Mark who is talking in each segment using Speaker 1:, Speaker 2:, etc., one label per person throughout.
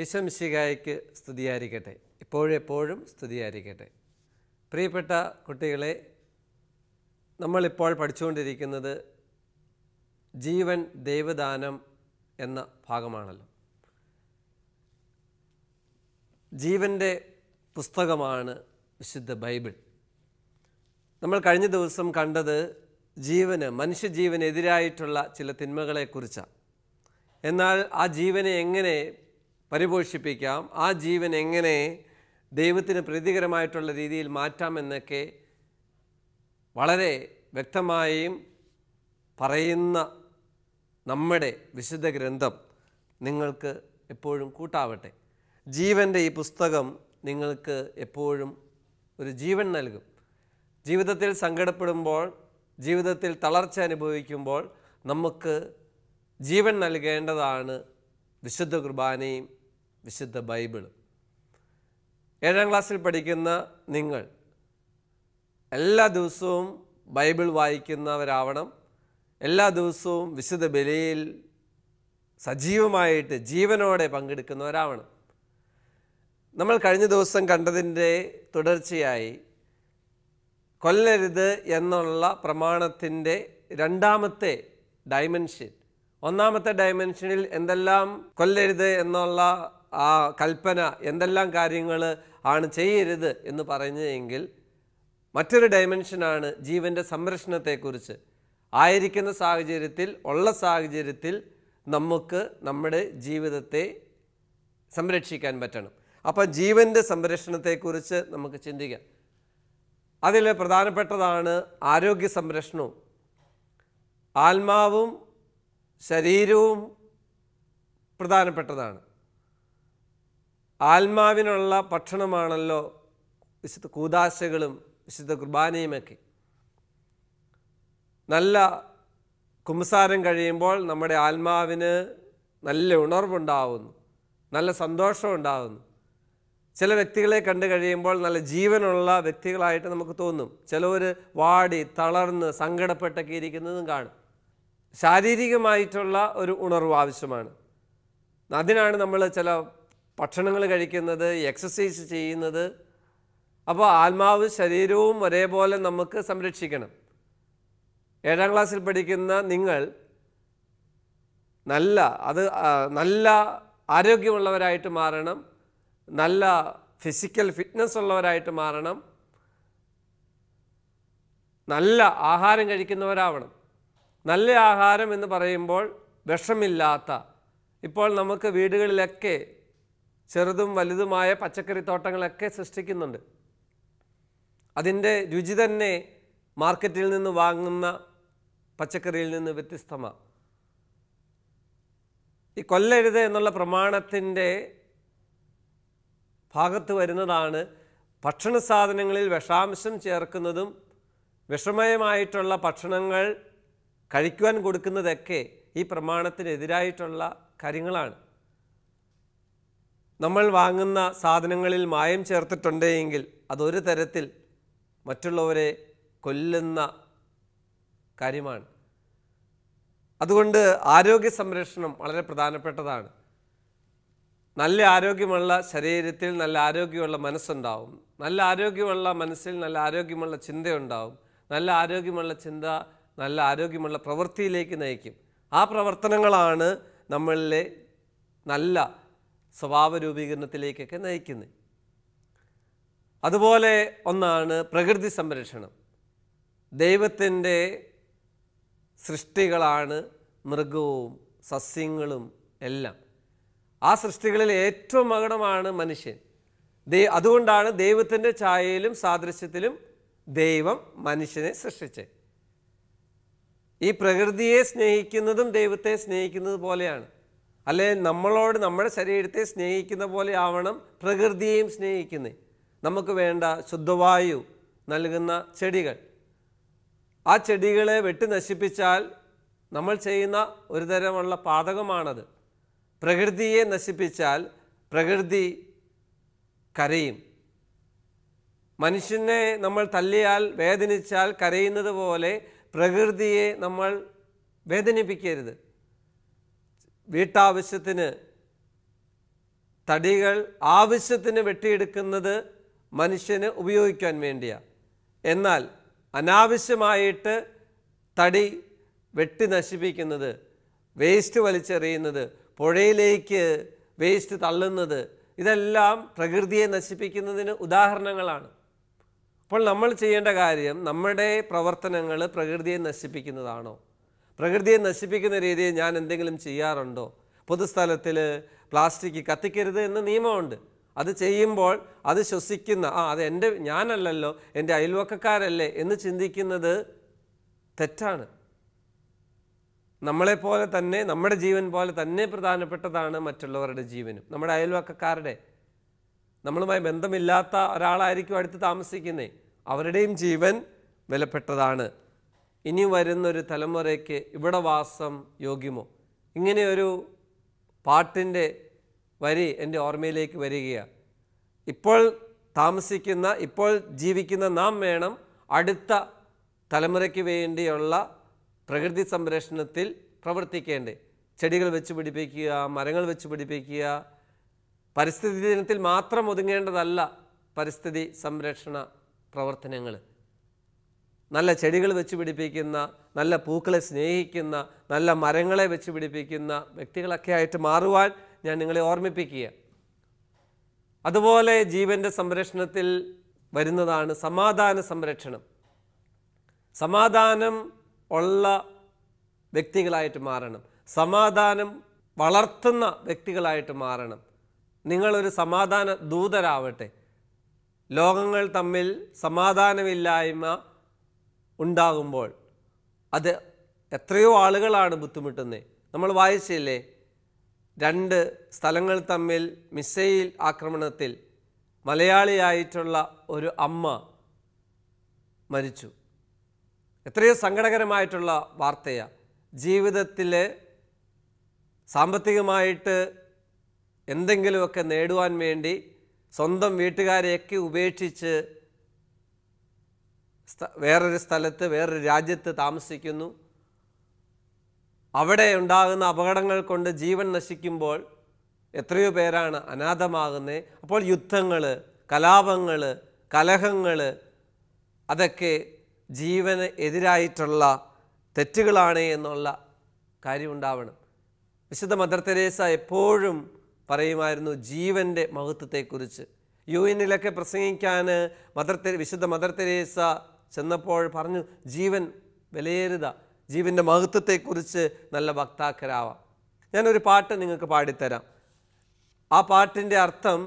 Speaker 1: വിശംശികായ്ക്ക് സ്തുതിയായിരിക്കട്ടെ ഇപ്പോഴെപ്പോഴും സ്തുതിയായിരിക്കട്ടെ പ്രിയപ്പെട്ട കുട്ടികളെ നമ്മളിപ്പോൾ പഠിച്ചുകൊണ്ടിരിക്കുന്നത് ജീവൻ ദൈവദാനം എന്ന ഭാഗമാണല്ലോ ജീവൻ്റെ പുസ്തകമാണ് വിശുദ്ധ ബൈബിൾ നമ്മൾ കഴിഞ്ഞ ദിവസം കണ്ടത് ജീവന് മനുഷ്യജീവനെതിരായിട്ടുള്ള ചില തിന്മകളെക്കുറിച്ചാണ് എന്നാൽ ആ ജീവനെ എങ്ങനെ പരിപോഷിപ്പിക്കാം ആ ജീവൻ എങ്ങനെ ദൈവത്തിന് പ്രീതികരമായിട്ടുള്ള രീതിയിൽ മാറ്റാമെന്നൊക്കെ വളരെ വ്യക്തമായും പറയുന്ന നമ്മുടെ വിശുദ്ധ ഗ്രന്ഥം നിങ്ങൾക്ക് എപ്പോഴും കൂട്ടാവട്ടെ ജീവൻ്റെ ഈ പുസ്തകം നിങ്ങൾക്ക് എപ്പോഴും ഒരു ജീവൻ നൽകും ജീവിതത്തിൽ സങ്കടപ്പെടുമ്പോൾ ജീവിതത്തിൽ തളർച്ച അനുഭവിക്കുമ്പോൾ നമുക്ക് ജീവൻ നൽകേണ്ടതാണ് വിശുദ്ധ കുർബാനയും വിശുദ്ധ ബൈബിൾ ഏഴാം ക്ലാസ്സിൽ പഠിക്കുന്ന നിങ്ങൾ എല്ലാ ദിവസവും ബൈബിൾ വായിക്കുന്നവരാവണം എല്ലാ ദിവസവും വിശുദ്ധ ബലിയിൽ സജീവമായിട്ട് ജീവനോടെ പങ്കെടുക്കുന്നവരാവണം നമ്മൾ കഴിഞ്ഞ ദിവസം കണ്ടതിൻ്റെ തുടർച്ചയായി കൊല്ലരുത് എന്നുള്ള പ്രമാണത്തിൻ്റെ രണ്ടാമത്തെ ഡയമെൻഷൻ ഒന്നാമത്തെ ഡയമെൻഷനിൽ എന്തെല്ലാം കൊല്ലരുത് എന്നുള്ള ആ കൽപ്പന എന്തെല്ലാം കാര്യങ്ങൾ ആണ് ചെയ്യരുത് എന്ന് പറഞ്ഞെങ്കിൽ മറ്റൊരു ഡയമെൻഷനാണ് ജീവൻ്റെ സംരക്ഷണത്തെക്കുറിച്ച് ആയിരിക്കുന്ന സാഹചര്യത്തിൽ ഉള്ള സാഹചര്യത്തിൽ നമുക്ക് നമ്മുടെ ജീവിതത്തെ സംരക്ഷിക്കാൻ പറ്റണം അപ്പം ജീവൻ്റെ സംരക്ഷണത്തെക്കുറിച്ച് നമുക്ക് ചിന്തിക്കാം അതിൽ പ്രധാനപ്പെട്ടതാണ് ആരോഗ്യ സംരക്ഷണവും ആത്മാവും ശരീരവും പ്രധാനപ്പെട്ടതാണ് ആത്മാവിനുള്ള ഭക്ഷണമാണല്ലോ വിശുദ്ധ കൂതാശകളും വിശുദ്ധ കുർബാനയുമൊക്കെ നല്ല കുമ്പസാരം കഴിയുമ്പോൾ നമ്മുടെ ആത്മാവിന് നല്ല ഉണർവുണ്ടാവുന്നു നല്ല സന്തോഷമുണ്ടാവുന്നു ചില വ്യക്തികളെ കണ്ടു കഴിയുമ്പോൾ നല്ല ജീവനുള്ള വ്യക്തികളായിട്ട് നമുക്ക് തോന്നും ചിലവർ വാടി തളർന്ന് സങ്കടപ്പെട്ടൊക്കെ ഇരിക്കുന്നതും കാണും ശാരീരികമായിട്ടുള്ള ഒരു ഉണർവ് ആവശ്യമാണ് അതിനാണ് നമ്മൾ ചില ഭക്ഷണങ്ങൾ കഴിക്കുന്നത് എക്സസൈസ് ചെയ്യുന്നത് അപ്പോൾ ആത്മാവും ശരീരവും ഒരേപോലെ നമുക്ക് സംരക്ഷിക്കണം ഏഴാം ക്ലാസ്സിൽ പഠിക്കുന്ന നിങ്ങൾ നല്ല അത് നല്ല ആരോഗ്യമുള്ളവരായിട്ട് മാറണം നല്ല ഫിസിക്കൽ ഫിറ്റ്നസ് ഉള്ളവരായിട്ട് മാറണം നല്ല ആഹാരം കഴിക്കുന്നവരാവണം നല്ല ആഹാരം എന്ന് പറയുമ്പോൾ വിഷമില്ലാത്ത ഇപ്പോൾ നമുക്ക് വീടുകളിലൊക്കെ ചെറുതും വലുതുമായ പച്ചക്കറിത്തോട്ടങ്ങളൊക്കെ സൃഷ്ടിക്കുന്നുണ്ട് അതിൻ്റെ രുചി തന്നെ മാർക്കറ്റിൽ നിന്ന് വാങ്ങുന്ന പച്ചക്കറിയിൽ നിന്ന് വ്യത്യസ്തമാണ് ഈ കൊല്ലരുത് എന്നുള്ള പ്രമാണത്തിൻ്റെ ഭാഗത്ത് വരുന്നതാണ് ഭക്ഷണ സാധനങ്ങളിൽ വിഷാംശം ചേർക്കുന്നതും വിഷമയമായിട്ടുള്ള ഭക്ഷണങ്ങൾ കഴിക്കുവാൻ കൊടുക്കുന്നതൊക്കെ ഈ പ്രമാണത്തിനെതിരായിട്ടുള്ള കാര്യങ്ങളാണ് നമ്മൾ വാങ്ങുന്ന സാധനങ്ങളിൽ മായം ചേർത്തിട്ടുണ്ട് എങ്കിൽ അതൊരു തരത്തിൽ മറ്റുള്ളവരെ കൊല്ലുന്ന കാര്യമാണ് അതുകൊണ്ട് ആരോഗ്യ സംരക്ഷണം വളരെ പ്രധാനപ്പെട്ടതാണ് നല്ല ആരോഗ്യമുള്ള ശരീരത്തിൽ നല്ല ആരോഗ്യമുള്ള മനസ്സുണ്ടാവും നല്ല ആരോഗ്യമുള്ള മനസ്സിൽ നല്ല ആരോഗ്യമുള്ള ചിന്തയുണ്ടാവും നല്ല ആരോഗ്യമുള്ള ചിന്ത നല്ല ആരോഗ്യമുള്ള പ്രവൃത്തിയിലേക്ക് നയിക്കും ആ പ്രവർത്തനങ്ങളാണ് നമ്മളിലെ നല്ല സ്വഭാവ രൂപീകരണത്തിലേക്കൊക്കെ നയിക്കുന്നത് അതുപോലെ ഒന്നാണ് പ്രകൃതി സംരക്ഷണം ദൈവത്തിൻ്റെ സൃഷ്ടികളാണ് മൃഗവും സസ്യങ്ങളും എല്ലാം ആ സൃഷ്ടികളിൽ ഏറ്റവും മകണമാണ് മനുഷ്യൻ ദൈ അതുകൊണ്ടാണ് ദൈവത്തിൻ്റെ ഛായയിലും സാദൃശ്യത്തിലും ദൈവം മനുഷ്യനെ സൃഷ്ടിച്ചത് ഈ പ്രകൃതിയെ സ്നേഹിക്കുന്നതും ദൈവത്തെ സ്നേഹിക്കുന്നത് പോലെയാണ് അല്ലെ നമ്മളോട് നമ്മുടെ ശരീരത്തെ സ്നേഹിക്കുന്ന പോലെ ആവണം പ്രകൃതിയെയും സ്നേഹിക്കുന്നത് നമുക്ക് വേണ്ട ശുദ്ധവായു നൽകുന്ന ചെടികൾ ആ ചെടികളെ വെട്ടി നശിപ്പിച്ചാൽ നമ്മൾ ചെയ്യുന്ന ഒരു തരമുള്ള പാതകമാണത് പ്രകൃതിയെ നശിപ്പിച്ചാൽ പ്രകൃതി കരയും മനുഷ്യനെ നമ്മൾ തല്ലിയാൽ വേദനിച്ചാൽ കരയുന്നത് പോലെ പ്രകൃതിയെ നമ്മൾ വേദനിപ്പിക്കരുത് വീട്ടാവശ്യത്തിന് തടികൾ ആവശ്യത്തിന് വെട്ടിയെടുക്കുന്നത് മനുഷ്യന് ഉപയോഗിക്കാൻ വേണ്ടിയാണ് എന്നാൽ അനാവശ്യമായിട്ട് തടി വെട്ടി നശിപ്പിക്കുന്നത് വേസ്റ്റ് വലിച്ചെറിയുന്നത് പുഴയിലേക്ക് വേസ്റ്റ് തള്ളുന്നത് ഇതെല്ലാം പ്രകൃതിയെ നശിപ്പിക്കുന്നതിന് ഉദാഹരണങ്ങളാണ് അപ്പോൾ നമ്മൾ ചെയ്യേണ്ട കാര്യം നമ്മുടെ പ്രവർത്തനങ്ങൾ പ്രകൃതിയെ നശിപ്പിക്കുന്നതാണോ പ്രകൃതിയെ നശിപ്പിക്കുന്ന രീതിയിൽ ഞാൻ എന്തെങ്കിലും ചെയ്യാറുണ്ടോ പൊതുസ്ഥലത്തിൽ പ്ലാസ്റ്റിക് കത്തിക്കരുത് എന്ന നിയമമുണ്ട് അത് ചെയ്യുമ്പോൾ അത് ശ്വസിക്കുന്ന ആ അത് എൻ്റെ ഞാനല്ലല്ലോ എൻ്റെ അയൽവക്കക്കാരല്ലേ എന്ന് ചിന്തിക്കുന്നത് തെറ്റാണ് നമ്മളെപ്പോലെ തന്നെ നമ്മുടെ ജീവൻ പോലെ തന്നെ പ്രധാനപ്പെട്ടതാണ് മറ്റുള്ളവരുടെ ജീവനും നമ്മുടെ അയൽവക്കക്കാരുടെ നമ്മളുമായി ബന്ധമില്ലാത്ത ഒരാളായിരിക്കും അടുത്ത് താമസിക്കുന്നത് അവരുടെയും ജീവൻ വിലപ്പെട്ടതാണ് ഇനി വരുന്നൊരു തലമുറയ്ക്ക് ഇവിടെ വാസം യോഗ്യമോ ഇങ്ങനെയൊരു പാട്ടിൻ്റെ വരി എൻ്റെ ഓർമ്മയിലേക്ക് വരികയാണ് ഇപ്പോൾ താമസിക്കുന്ന ഇപ്പോൾ ജീവിക്കുന്ന നാം വേണം അടുത്ത തലമുറയ്ക്ക് വേണ്ടിയുള്ള പ്രകൃതി സംരക്ഷണത്തിൽ പ്രവർത്തിക്കേണ്ടേ ചെടികൾ വെച്ച് പിടിപ്പിക്കുക മരങ്ങൾ വെച്ച് പിടിപ്പിക്കുക പരിസ്ഥിതി ദിനത്തിൽ മാത്രം ഒതുങ്ങേണ്ടതല്ല പരിസ്ഥിതി സംരക്ഷണ പ്രവർത്തനങ്ങൾ നല്ല ചെടികൾ വെച്ച് പിടിപ്പിക്കുന്ന നല്ല പൂക്കളെ സ്നേഹിക്കുന്ന നല്ല മരങ്ങളെ വെച്ച് പിടിപ്പിക്കുന്ന വ്യക്തികളൊക്കെ ആയിട്ട് മാറുവാൻ ഞാൻ നിങ്ങളെ ഓർമ്മിപ്പിക്കുക അതുപോലെ ജീവൻ്റെ സംരക്ഷണത്തിൽ വരുന്നതാണ് സമാധാന സംരക്ഷണം സമാധാനം ഉള്ള വ്യക്തികളായിട്ട് മാറണം സമാധാനം വളർത്തുന്ന വ്യക്തികളായിട്ട് മാറണം നിങ്ങളൊരു സമാധാന ദൂതരാവട്ടെ ലോകങ്ങൾ തമ്മിൽ സമാധാനമില്ലായ്മ ഉണ്ടാകുമ്പോൾ അത് എത്രയോ ആളുകളാണ് ബുദ്ധിമുട്ടുന്നത് നമ്മൾ വായിച്ചില്ലേ രണ്ട് സ്ഥലങ്ങൾ തമ്മിൽ മിസൈൽ ആക്രമണത്തിൽ മലയാളിയായിട്ടുള്ള ഒരു അമ്മ മരിച്ചു എത്രയോ സങ്കടകരമായിട്ടുള്ള വാർത്തയാണ് ജീവിതത്തിൽ സാമ്പത്തികമായിട്ട് എന്തെങ്കിലുമൊക്കെ നേടുവാൻ വേണ്ടി സ്വന്തം വീട്ടുകാരെയൊക്കെ ഉപേക്ഷിച്ച് വേറൊരു സ്ഥലത്ത് വേറൊരു രാജ്യത്ത് താമസിക്കുന്നു അവിടെ ഉണ്ടാകുന്ന അപകടങ്ങൾ കൊണ്ട് ജീവൻ നശിക്കുമ്പോൾ എത്രയോ പേരാണ് അനാഥമാകുന്നത് അപ്പോൾ യുദ്ധങ്ങൾ കലാപങ്ങൾ കലഹങ്ങൾ അതൊക്കെ ജീവന് എതിരായിട്ടുള്ള തെറ്റുകളാണ് എന്നുള്ള കാര്യമുണ്ടാവണം വിശുദ്ധ മദർ തെരേസ എപ്പോഴും പറയുമായിരുന്നു ജീവൻ്റെ മഹത്വത്തെക്കുറിച്ച് യു എന്നിലൊക്കെ പ്രസംഗിക്കാൻ മദർ വിശുദ്ധ മദർ തെരേസ ചെന്നപ്പോൾ പറഞ്ഞു ജീവൻ വിലയേരുത ജീവൻ്റെ മഹത്വത്തെക്കുറിച്ച് നല്ല വക്താക്കരാവാം ഞാനൊരു പാട്ട് നിങ്ങൾക്ക് പാടിത്തരാം ആ പാട്ടിൻ്റെ അർത്ഥം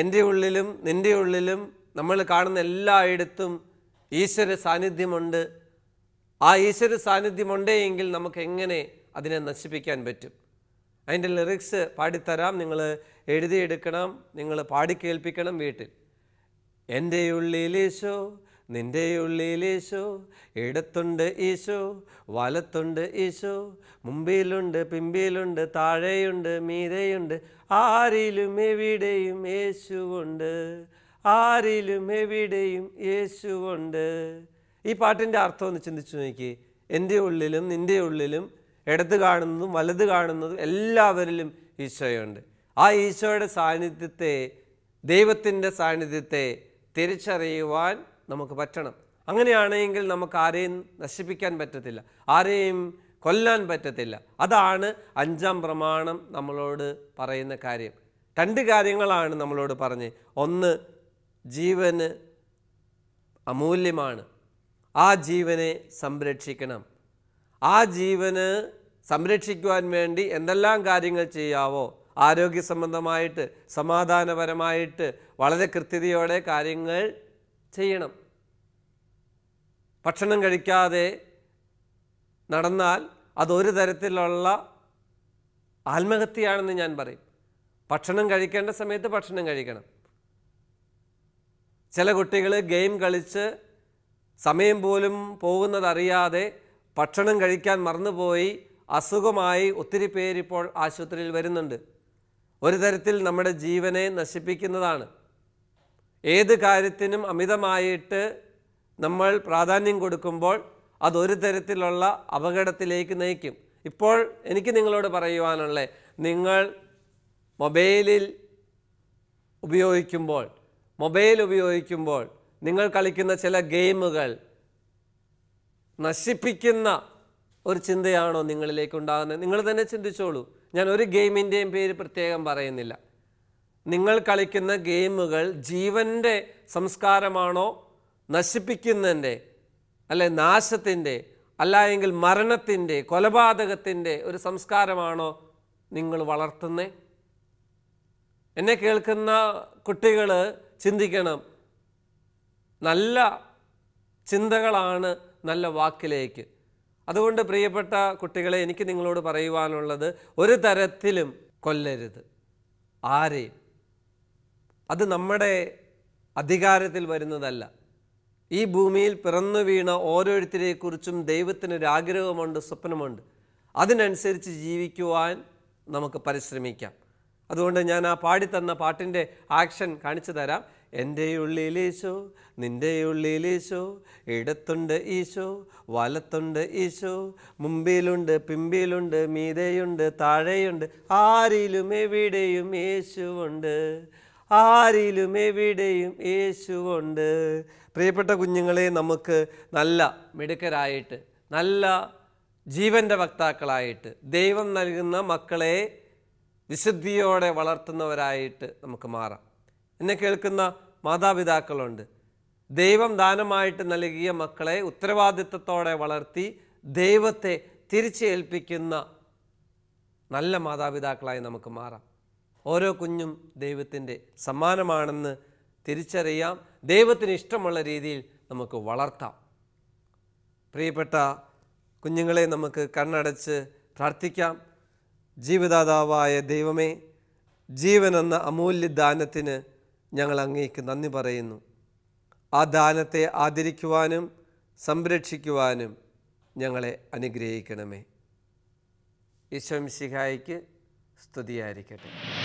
Speaker 1: എൻ്റെ ഉള്ളിലും നിൻ്റെ ഉള്ളിലും നമ്മൾ കാണുന്ന എല്ലായിടത്തും ഈശ്വര സാന്നിധ്യമുണ്ട് ആ ഈശ്വര സാന്നിധ്യമുണ്ടേ എങ്കിൽ നമുക്ക് എങ്ങനെ അതിനെ നശിപ്പിക്കാൻ പറ്റും അതിൻ്റെ ലിറിക്സ് പാടിത്തരാം നിങ്ങൾ എഴുതിയെടുക്കണം നിങ്ങൾ പാടിക്കേൽപ്പിക്കണം വീട്ടിൽ എൻ്റെ ഉള്ളിൽ ഈശോ നിൻ്റെ ഉള്ളിൽ ഈശോ ഇടത്തുണ്ട് ഈശോ വലത്തുണ്ട് ഈശോ മുമ്പിലുണ്ട് പിമ്പിലുണ്ട് താഴെയുണ്ട് മീരയുണ്ട് ആരിലും എവിടെയും യേശുവുണ്ട് ആരിലും എവിടെയും യേശുവുണ്ട് ഈ പാട്ടിൻ്റെ അർത്ഥം ഒന്ന് ചിന്തിച്ചു നോക്കി എൻ്റെ ഉള്ളിലും നിൻ്റെ ഉള്ളിലും ഇടത് കാണുന്നതും വലത് കാണുന്നതും എല്ലാവരിലും ഈശോയുണ്ട് ആ ഈശോയുടെ സാന്നിധ്യത്തെ ദൈവത്തിൻ്റെ സാന്നിധ്യത്തെ തിരിച്ചറിയുവാൻ നമുക്ക് പറ്റണം അങ്ങനെയാണെങ്കിൽ നമുക്ക് ആരെയും നശിപ്പിക്കാൻ പറ്റത്തില്ല ആരെയും കൊല്ലാൻ പറ്റത്തില്ല അതാണ് അഞ്ചാം പ്രമാണം നമ്മളോട് പറയുന്ന കാര്യം രണ്ട് കാര്യങ്ങളാണ് നമ്മളോട് പറഞ്ഞ് ഒന്ന് ജീവന് അമൂല്യമാണ് ആ ജീവനെ സംരക്ഷിക്കണം ആ ജീവന് സംരക്ഷിക്കുവാൻ വേണ്ടി എന്തെല്ലാം കാര്യങ്ങൾ ചെയ്യാവോ ആരോഗ്യ സംബന്ധമായിട്ട് സമാധാനപരമായിട്ട് വളരെ കൃത്യതയോടെ കാര്യങ്ങൾ ചെയ്യണം ഭക്ഷണം കഴിക്കാതെ നടന്നാൽ അതൊരു തരത്തിലുള്ള ആത്മഹത്യയാണെന്ന് ഞാൻ പറയും ഭക്ഷണം കഴിക്കേണ്ട സമയത്ത് ഭക്ഷണം കഴിക്കണം ചില കുട്ടികൾ ഗെയിം കളിച്ച് സമയം പോലും പോകുന്നതറിയാതെ ഭക്ഷണം കഴിക്കാൻ മറന്നുപോയി അസുഖമായി ഒത്തിരി പേരിപ്പോൾ ആശുപത്രിയിൽ വരുന്നുണ്ട് ഒരു തരത്തിൽ നമ്മുടെ ജീവനെ നശിപ്പിക്കുന്നതാണ് ഏത് കാര്യത്തിനും അമിതമായിട്ട് നമ്മൾ പ്രാധാന്യം കൊടുക്കുമ്പോൾ അതൊരു തരത്തിലുള്ള അപകടത്തിലേക്ക് നയിക്കും ഇപ്പോൾ എനിക്ക് നിങ്ങളോട് പറയുവാനുള്ള നിങ്ങൾ മൊബൈലിൽ ഉപയോഗിക്കുമ്പോൾ മൊബൈൽ ഉപയോഗിക്കുമ്പോൾ നിങ്ങൾ കളിക്കുന്ന ചില ഗെയിമുകൾ നശിപ്പിക്കുന്ന ഒരു ചിന്തയാണോ നിങ്ങളിലേക്ക് ഉണ്ടാകുന്നത് നിങ്ങൾ തന്നെ ചിന്തിച്ചോളൂ ഞാൻ ഒരു ഗെയിമിൻ്റെയും പേര് പ്രത്യേകം പറയുന്നില്ല നിങ്ങൾ കളിക്കുന്ന ഗെയിമുകൾ ജീവൻ്റെ സംസ്കാരമാണോ നശിപ്പിക്കുന്നതിൻ്റെ അല്ലെ നാശത്തിൻ്റെ അല്ല എങ്കിൽ മരണത്തിൻ്റെ കൊലപാതകത്തിൻ്റെ ഒരു സംസ്കാരമാണോ നിങ്ങൾ വളർത്തുന്നത് എന്നെ കേൾക്കുന്ന കുട്ടികൾ ചിന്തിക്കണം നല്ല ചിന്തകളാണ് നല്ല വാക്കിലേക്ക് അതുകൊണ്ട് പ്രിയപ്പെട്ട കുട്ടികളെ എനിക്ക് നിങ്ങളോട് പറയുവാനുള്ളത് ഒരു തരത്തിലും കൊല്ലരുത് ആരെയും അത് നമ്മുടെ അധികാരത്തിൽ വരുന്നതല്ല ഈ ഭൂമിയിൽ പിറന്നു വീണ ഓരോരുത്തരെക്കുറിച്ചും ദൈവത്തിനൊരു ആഗ്രഹമുണ്ട് സ്വപ്നമുണ്ട് അതിനനുസരിച്ച് ജീവിക്കുവാൻ നമുക്ക് പരിശ്രമിക്കാം അതുകൊണ്ട് ഞാൻ ആ പാടിത്തന്ന പാട്ടിൻ്റെ ആക്ഷൻ കാണിച്ചു തരാം എൻ്റെ ഉള്ളിലേശോ നിൻ്റെ ഉള്ളിലേശോ ഇടത്തുണ്ട് ഈശോ വലത്തുണ്ട് ഈശോ മുമ്പിലുണ്ട് പിമ്പിലുണ്ട് മീതയുണ്ട് താഴെയുണ്ട് ആരിലും എവിടെയും യേശുവുണ്ട് ആരിലും എവിടെയും യേശുവുണ്ട് പ്രിയപ്പെട്ട കുഞ്ഞുങ്ങളെ നമുക്ക് നല്ല മിടുക്കരായിട്ട് നല്ല ജീവൻ്റെ വക്താക്കളായിട്ട് ദൈവം നൽകുന്ന മക്കളെ വിശുദ്ധിയോടെ വളർത്തുന്നവരായിട്ട് നമുക്ക് മാറാം എന്നെ കേൾക്കുന്ന മാതാപിതാക്കളുണ്ട് ദൈവം ദാനമായിട്ട് നൽകിയ മക്കളെ ഉത്തരവാദിത്വത്തോടെ വളർത്തി ദൈവത്തെ തിരിച്ചേൽപ്പിക്കുന്ന നല്ല മാതാപിതാക്കളായി നമുക്ക് മാറാം ഓരോ കുഞ്ഞും ദൈവത്തിൻ്റെ സമ്മാനമാണെന്ന് തിരിച്ചറിയാം ദൈവത്തിന് ഇഷ്ടമുള്ള രീതിയിൽ നമുക്ക് വളർത്താം പ്രിയപ്പെട്ട കുഞ്ഞുങ്ങളെ നമുക്ക് കണ്ണടച്ച് പ്രാർത്ഥിക്കാം ജീവദാതാവായ ദൈവമേ ജീവൻ എന്ന അമൂല്യ ദാനത്തിന് ഞങ്ങൾ അങ്ങേക്ക് നന്ദി പറയുന്നു ആ ദാനത്തെ ആദരിക്കുവാനും സംരക്ഷിക്കുവാനും ഞങ്ങളെ അനുഗ്രഹിക്കണമേ ഈശോം സിഹായിക്ക് സ്തുതിയായിരിക്കട്ടെ